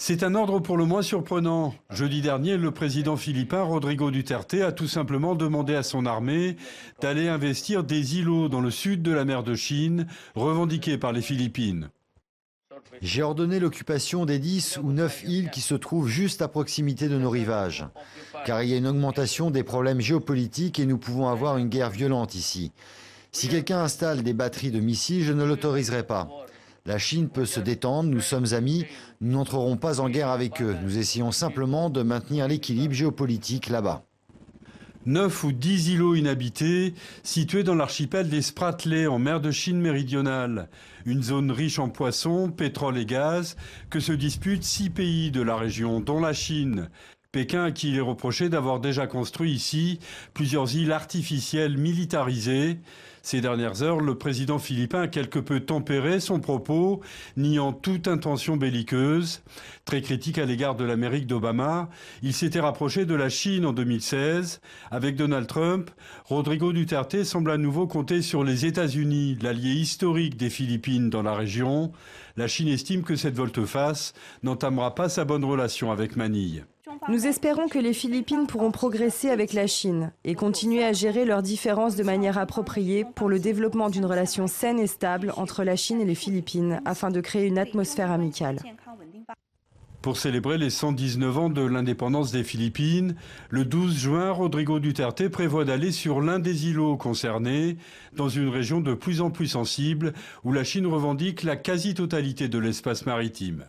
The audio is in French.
C'est un ordre pour le moins surprenant. Jeudi dernier, le président philippin Rodrigo Duterte a tout simplement demandé à son armée d'aller investir des îlots dans le sud de la mer de Chine, revendiqués par les Philippines. J'ai ordonné l'occupation des 10 ou 9 îles qui se trouvent juste à proximité de nos rivages, car il y a une augmentation des problèmes géopolitiques et nous pouvons avoir une guerre violente ici. Si quelqu'un installe des batteries de missiles, je ne l'autoriserai pas. La Chine peut se détendre, nous sommes amis, nous n'entrerons pas en guerre avec eux. Nous essayons simplement de maintenir l'équilibre géopolitique là-bas. Neuf ou 10 îlots inhabités situés dans l'archipel des Spratley en mer de Chine méridionale, une zone riche en poissons, pétrole et gaz que se disputent six pays de la région dont la Chine. Pékin qui il est reproché d'avoir déjà construit ici plusieurs îles artificielles militarisées. Ces dernières heures, le président philippin a quelque peu tempéré son propos, niant toute intention belliqueuse. Très critique à l'égard de l'Amérique d'Obama, il s'était rapproché de la Chine en 2016. Avec Donald Trump, Rodrigo Duterte semble à nouveau compter sur les États-Unis, l'allié historique des Philippines dans la région. La Chine estime que cette volte-face n'entamera pas sa bonne relation avec Manille. Nous espérons que les Philippines pourront progresser avec la Chine et continuer à gérer leurs différences de manière appropriée pour le développement d'une relation saine et stable entre la Chine et les Philippines afin de créer une atmosphère amicale. Pour célébrer les 119 ans de l'indépendance des Philippines, le 12 juin, Rodrigo Duterte prévoit d'aller sur l'un des îlots concernés, dans une région de plus en plus sensible où la Chine revendique la quasi-totalité de l'espace maritime.